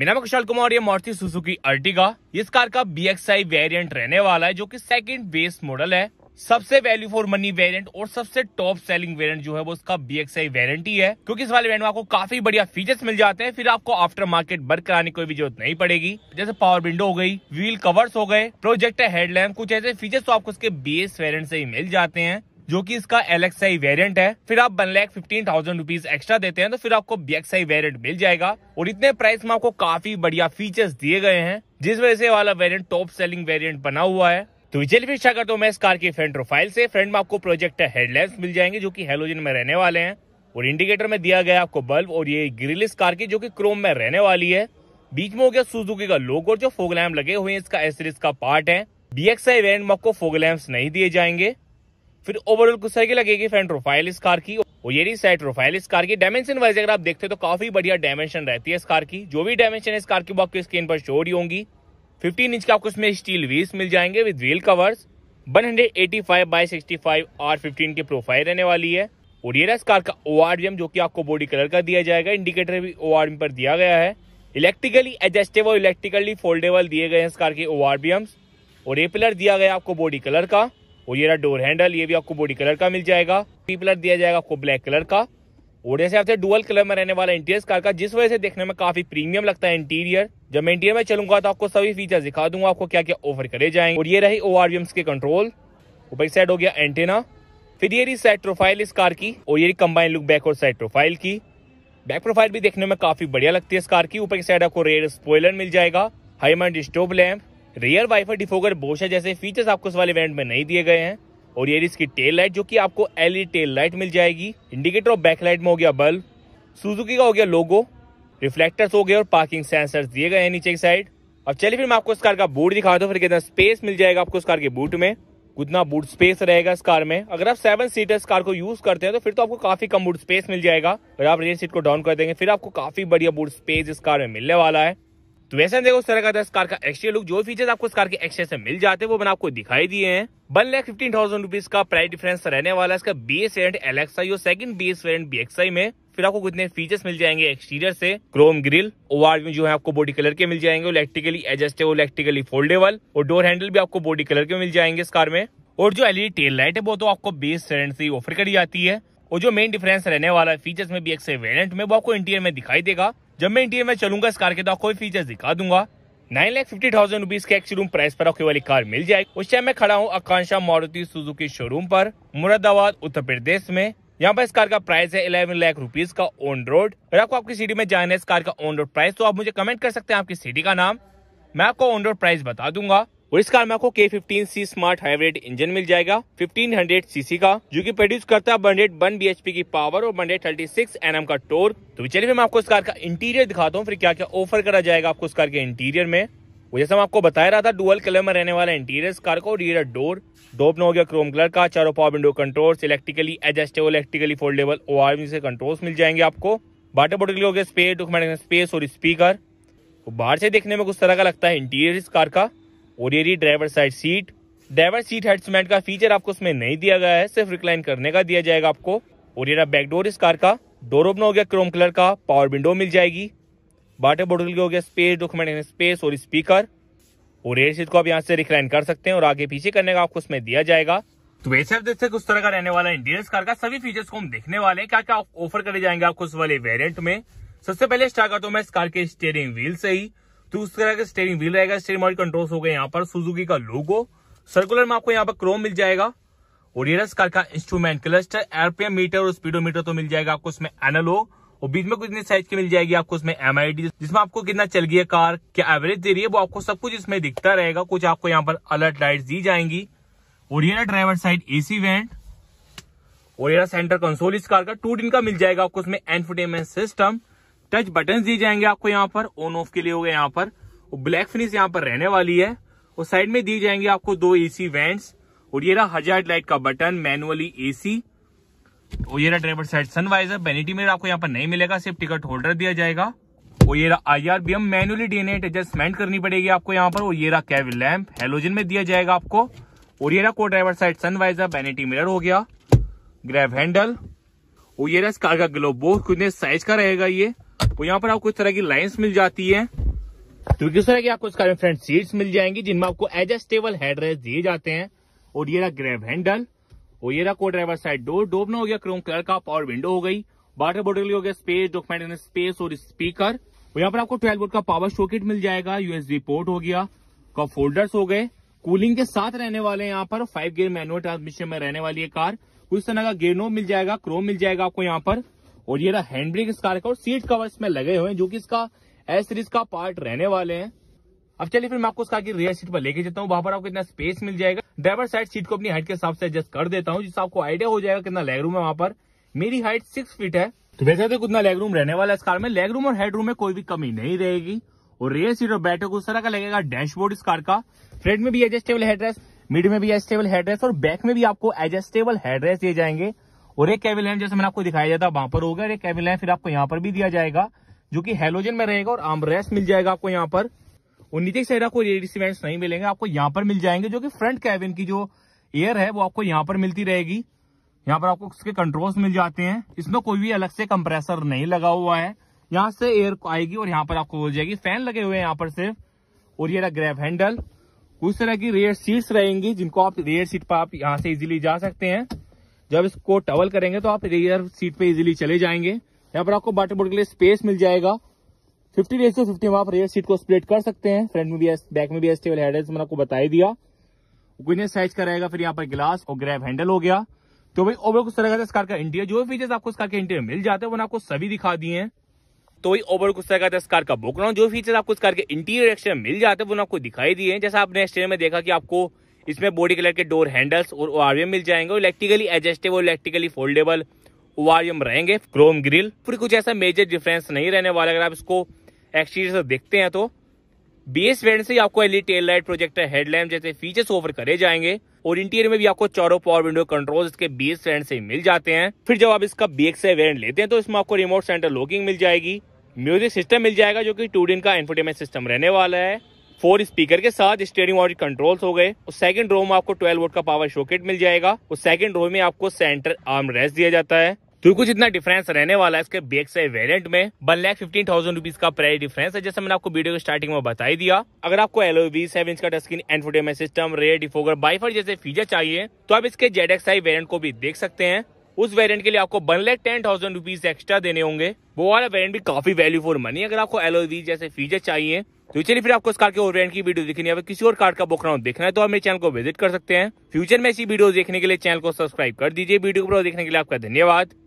मेरा नाम कुशाल कुमार ये मारुति सुजुकी अर्टिगा इस कार का बी एक्स आई वेरियंट रहने वाला है जो कि सेकंड बेस्ट मॉडल है सबसे वैल्यू फॉर मनी वेरिएंट और सबसे टॉप सेलिंग वेरिएंट जो है वो उसका बी एक्स आई वेरियंट ही है क्योंकि इस वाले वेरेंट में आपको काफी बढ़िया फीचर्स मिल जाते हैं फिर आपको आफ्टर मार्केट बर्क कराने की कोई भी जरूरत नहीं पड़ेगी जैसे पावर विंडो हो गई व्हील कवर्स हो गए प्रोजेक्ट हेडलैम्प कुछ ऐसे फीचर्स तो आपको उसके बेस वेरियंट से ही मिल जाते हैं जो कि इसका एल वेरिएंट है फिर आप one lakh fifteen thousand rupees extra देते हैं तो फिर आपको बी वेरिएंट मिल जाएगा और इतने प्राइस में आपको काफी बढ़िया फीचर्स दिए गए हैं जिस वजह से वाला वेरियंट टॉप सेलिंग वेरियंट बना हुआ है तो चलिए फिर करता हूँ मैं इस कार की फ्रंट प्रोफाइल से फ्रंट में आपको प्रोजेक्टर हेडलाइट मिल जाएंगे जो की हेलोजन में रहने वाले हैं और इंडिकेटर में दिया गया आपको बल्ब और ये ग्रिल इस कार की जो की क्रोम में रहने वाली है बीच में हो गया सुजुकी का लोगो और जो फोगलैम लगे हुए हैं इसका एसरिस का पार्ट है बी एक्स आई वेरियंट में आपको फोगलैम्स नहीं दिए जाएंगे फिर ओवरऑल कुछ तरह की लगेगी फ्रेंड प्रोफाइल इस कार की और ये नहीं सेट प्रोफाइल इस कार की डायमेंशन वाइज अगर आप देखते हो तो काफी बढ़िया डायमेंशन रहती है इस कार की जो भी डायमेंशन है इस कार की वो आपकी स्क्रीन पर शोर ही होंगी फिफ्टीन इंच के आपको इसमें स्टील व्हील्स मिल जाएंगे with wheel covers 185 by 65 R 15 की प्रोफाइल रहने वाली है और ये रहा इस कार का ओ जो कि आपको बॉडी कलर का दिया जाएगा इंडिकेटर भी ओ पर दिया गया है इलेक्ट्रिकली एडजस्टेबल इलेक्ट्रिकली फोल्डेबल दिए गए हैं इस कार के ओ और ये पिलर दिया गया आपको बॉडी कलर का और ये रहा डोर हैंडल ये भी आपको बॉडी कलर का मिल जाएगा पी पिलर दिया जाएगा आपको ब्लैक कलर का और जैसे आपसे डुअल कलर में रहने वाला इंटीरियर कार का जिस वजह से देखने में काफी प्रीमियम लगता है इंटीरियर जब मैं इंटीरियर में चलूंगा तो आपको सभी फीचर दिखा दूंगा आपको क्या क्या ऑफर करे जाएंगे और ये रही ओ के कंट्रोल ऊपर साइड हो गया एंटेना फिर ये रही साइड प्रोफाइल इस कार की और ये कंबाइन लुक बैक और साइड प्रोफाइल की बैक प्रोफाइल भी देखने में काफी बढ़िया लगती है इस कार की ऊपर की साइड आपको रेड स्पॉयलर मिल जाएगा high mount stop lamp rear wiper defogger बोशा जैसे फीचर्स आपको इस वाले वेरियंट में नहीं दिए गए हैं और ये इसकी टेल लाइट जो कि आपको एलईडी टेल लाइट मिल जाएगी इंडिकेटर और बैक लाइट में हो गया बल्ब सुजुकी का हो गया लोगो रिफ्लेक्टर्स हो गए और पार्किंग सेंसर्स दिए गए हैं नीचे की साइड अब चलिए फिर मैं आपको इस कार का बूट दिखाता हूँ फिर कितना स्पेस मिल जाएगा आपको इस कार के बूट में उतना बूट स्पेस रहेगा इस कार में अगर आप सेवन सीटर कार को यूज करते हैं तो फिर तो आपको काफी कम बूट स्पेस मिल जाएगा अगर आप रेयर सीट को डाउन कर देंगे फिर आपको काफी बढ़िया बूट स्पेस इस कार में मिलने वाला है तो वैसे देखो उस तरह का था इस कार का एक्स्ट्रा लुक जो फीचर्स आपको इस कार के एक्स्ट्रा से मिल जाते हैं वो मैंने आपको दिखाई दिए हैं one lakh fifteen thousand rupees का प्राइस डिफरेंस रहने वाला इसका बी एस वेरियंट एलेक्साई और second B S variant B में फिर आपको कितने फीचर्स मिल जाएंगे एक्सटीरियर से क्रोम ग्रिल ओवर जो है आपको बॉडी कलर के मिल जाएंगे इलेक्ट्रिकली एडजस्टेबल इलेक्ट्रिकली फोल्डेबल और डोर हैंडल भी आपको बॉडी कलर के मिल जाएंगे इस कार में और जो एलईडी टेल लाइट है वो तो आपको बेस वेरियंट से ऑफर करी जाती है और जो मेन डिफरेंस रहने वाला है फीचर्स में बी एक्स वेरियंट में वो आपको इंटीरियर में दिखाई देगा जब मैं इंटीरियर में चलूंगा इस कार के तो आपको फीचर दिखा दूंगा nine lakh fifty thousand rupees के शोरूम प्राइस पर आपको वाली कार मिल जाएगी उस टाइम मैं खड़ा हूँ आकांक्षा मारुति सुजुकी शोरूम पर मुरादाबाद उत्तर प्रदेश में यहाँ पर इस कार का प्राइस है इलेवन लाख रुपीज का ऑन रोड अगर आपको आपकी सिटी में जाना है इस कार का ऑन रोड प्राइस तो आप मुझे कमेंट कर सकते हैं आपकी सिटी का नाम मैं आपको ऑन रोड प्राइस बता दूंगा और इस कार में आपको K fifteen C smart hybrid engine मिल जाएगा 1500 सीसी का जो कि प्रोड्यूस करता है वन बी की पावर और 136 सिक्स का टोर्क तो चलिए मैं आपको इस कार का इंटीरियर दिखाता हूँ फिर क्या क्या ऑफर करा जाएगा आपको इस कार के इंटीरियर में वो जैसा मैं आपको बताया रहा था डुअल कलर में रहने वाला इंटीरियर इस कार को रियर डोर डोप हो गया क्रोम कलर का चारों power window controls electrically adjustable electrically foldable O R से कंट्रोल्स मिल जाएंगे आपको बाटर बोटल हो गया स्पेस डॉक्यूमेंट स्पेस और स्पीकर बाहर से देखने में कुछ तरह का लगता है इंटीरियर इस कार का और ये रही driver side seat driver seat height adjustment का फीचर आपको उसमें नहीं दिया गया है सिर्फ रिक्लाइन करने का दिया जाएगा आपको और ये रहा बैकडोर इस कार का डोर ओपन हो गया क्रोम कलर का पावर विंडो मिल जाएगी वाटर बोटल की हो गया स्पेस डॉक्यूमेंट स्पेस और स्पीकर और एयर सीट को आप यहाँ से रिक्लाइन कर सकते हैं और आगे पीछे करने का आपको उसमें दिया जाएगा तो वैसे आप देख सकते उस तरह का रहने वाला इंटीरियर कार का सभी फीचर्स को हम देखने वाले हैं क्या क्या ऑफर करे जाएंगे आपको उस वाले वेरियंट में सबसे पहले स्टार्ट करता हूँ मैं इस कार के स्टेयरिंग व्हील से ही तो उस तरह का स्टेयरिंग व्हील रहेगा स्टेयरिंग मॉडल कंट्रोल्स हो गए यहाँ पर सुजुकी का लोगो सर्कुलर में आपको यहाँ पर क्रोम मिल जाएगा और ये कार का इंस्ट्रूमेंट क्लस्टर एरपीएम मीटर और स्पीडोमीटर तो मिल जाएगा आपको इसमें एनालॉग और बीच में कितनी साइज की मिल जाएगी आपको इसमें एम जिसमें आपको कितना चल गया कार क्या एवरेज दे रही है वो आपको सब कुछ इसमें दिखता रहेगा कुछ आपको यहाँ पर अलर्ट लाइट दी जाएंगी और ये ड्राइवर साइड एसी वेंट और ये सेंटर कंसोल इस कार का टू डिन का मिल जाएगा आपको उसमें एनफोटेनमेंट सिस्टम टच बटन दिए जाएंगे आपको यहाँ पर ऑन ऑफ के लिए होगा यहाँ पर और ब्लैक फिनिश यहाँ पर रहने वाली है और साइड में दिए जाएंगे आपको दो एसी वैंड और ये रहा हजार लाइट का बटन मैनुअली एसी और ये रहा ड्राइवर साइड सनवाइजर बेनिटी मेरा आपको यहाँ पर नहीं मिलेगा सिर्फ टिकट होल्डर दिया जाएगा और ये रहा I R V M manually day night adjustment करनी पड़ेगी आपको यहाँ पर और ये रहा कैब लैम्प हेलोजन में दिया जाएगा आपको और ये रहा co driver side sun visor vanity mirror हो गया ग्रैब हैंडल और ये रहा इस कार का ग्लोब बोर्ड कितने साइज का रहेगा ये आपको तो यहाँ पर आपको इस तरह की लाइन्स मिल जाती है तो किस तरह की आपको इसका फ्रंट सीट्स मिल जाएंगी जिनमें आपको एडजस्टेबल हेडरेस्ट दिए जाते हैं और ये रहा ग्रैब हैंडल और ये रहा को ड्राइवर साइड डोर डोब ना हो गया क्रोम कलर का पावर विंडो हो गई वाटर बोर्ड हो गया स्पेस डॉक्यूमेंट स्पेस और स्पीकर और यहाँ पर आपको ट्वेल्व का पावर सॉकेट मिल जाएगा यूएसबी पोर्ट हो गया कप फोल्डर्स हो गए कूलिंग के साथ रहने वाले यहाँ पर फाइव गियर मैनुअल ट्रांसमिशन में रहने वाली है कार कुछ तरह का गेयर मिल जाएगा क्रोम मिल जाएगा आपको यहाँ पर और ये ना हैंड ब्रेक इस कार का और सीट कवर इसमें लगे हुए हैं जो कि इसका एस सीरीज का पार्ट रहने वाले हैं अब चलिए फिर मैं आपको उसका रियर सीट पर लेके जाता हूँ वहां पर आपको इतना स्पेस मिल जाएगा ड्राइवर साइड सीट को अपनी हाइट के हिसाब से एडजस्ट कर देता हूँ जिससे आपको आइडिया हो जाएगा कितना लेग रूम है वहां पर मेरी हाइट सिक्स फीट है तो वैसे तो कितना लेग रूम रहने वाला है इस कार में लेग रूम और हेड रूम में कोई भी कमी नहीं रहेगी और रियर सीट और बैठक उस तरह का लगेगा डैशबोर्ड इस कार का फ्रंट में भी एडजस्टेबल हेडरेस्ट मिड में भी एडजस्टेबल हेडरेस्ट और बैक में भी आपको एडजस्टेबल हेडरेस्ट दिए जाएंगे और एक केबल जैसे मैंने आपको दिखाया जाता है वहां पर होगा एक केबल है फिर आपको यहाँ पर भी दिया जाएगा जो कि हेलोजन में रहेगा और आर्मरेस्ट मिल जाएगा आपको यहाँ पर और नीचे की साइड आपको रेडिसिवेंट्स नहीं मिलेंगे आपको यहाँ पर मिल जाएंगे जो कि फ्रंट कैबिन की जो एयर है वो आपको यहाँ पर मिलती रहेगी यहाँ पर आपको उसके कंट्रोल्स मिल जाते हैं इसमें कोई भी अलग से कंप्रेसर नहीं लगा हुआ है यहाँ से एयर आएगी और यहाँ पर आपको हो जाएगी फैन लगे हुए हैं यहाँ पर सिर्फ और ये रहा ग्रैब हैंडल उस तरह की रेयर सीट्स रहेंगी जिनको आप रेयर सीट पर आप यहाँ से इजीली जा सकते हैं जब इसको टवल करेंगे तो आप रियर सीट पे इजीली चले जाएंगे यहाँ पर आपको बाटर बोर्ड के लिए स्पेस मिल जाएगा फिफ्टी रेस टू फिफ्टी में आप रेयर सीट को स्प्लिट कर सकते हैं फ्रंट में भी बैक में भी एस टेबल हेड मैंने आपको बताई दिया गुजनेस साइज का रहेगा फिर यहाँ पर गिलास और ग्रैब हैंडल हो गया तो भाई ओवर कुछ तरह का इस कार का इंटीरियर जो भी फीचर्स आपको इस कार के इंटीरियर मिल जाते हैं वो आपको सभी दिखा दिए हैं तो वही ओवर कुछ तरह का इस कार का बुक जो फीचर्स आपको इस कार के इंटीरियर एक्सटेरियर मिल जाते हैं वो आपको दिखाई दिए हैं जैसा आपने एक्सटेरियर में देखा कि आपको इसमें बॉडी कलर के डोर हैंडल्स और ओआरवीएम मिल जाएंगे और electrically adjustable electrically foldable ORVM रहेंगे क्रोम ग्रिल फिर कुछ ऐसा मेजर डिफरेंस नहीं रहने वाला अगर आप इसको एक्सटीरियर से देखते हैं तो बी एस वेरियंट से आपको LED tail light projector headlamp जैसे फीचर्स ऑफर करे जाएंगे और इंटीरियर में भी आपको चारों पावर विंडो कंट्रोल इसके बी एस वेरियंट से मिल जाते हैं फिर जब आप इसका बी एक्स वेरियंट लेते हैं तो इसमें आपको रिमोट सेंटर लॉकिंग मिल जाएगी म्यूजिक सिस्टम मिल जाएगा जो कि टू का इन्फोटेमेंट सिस्टम रहने वाला है फोर स्पीकर के साथ स्टेयरिंग और कंट्रोल्स हो गए और सेकंड रो में आपको 12 वोट का पावर शोकेट मिल जाएगा और सेकंड रो में आपको सेंटर आर्म रेस्ट दिया जाता है तो कुछ इतना डिफरेंस रहने वाला है इसके बेग से वेरियंट में one lakh fifteen thousand rupees का प्राइस डिफरेंस है जैसे मैंने आपको वीडियो के स्टार्टिंग में बताई दिया अगर आपको एलोवी सेवन इंच का टच स्क्रीन एंड सिस्टम रेयर डिफोगर बाइफर जैसे फीचर चाहिए तो आप इसके जेड एक्स आई वेरियंट को भी देख सकते हैं उस वेरियंट के लिए आपको one lakh ten thousand rupees extra देने होंगे वो वाला वेरियंट भी काफी वैल्यू फॉर मनी अगर आपको वी जैसे फीचर चाहिए तो चलिए फिर आपको इस कार के और ब्रांड की वीडियो देखनी है अगर किसी और कार का बुक देखना है तो आप मेरे चैनल को विजिट कर सकते हैं फ्यूचर में ऐसी वीडियो देखने के लिए चैनल को सब्सक्राइब कर दीजिए वीडियो को देखने के लिए आपका धन्यवाद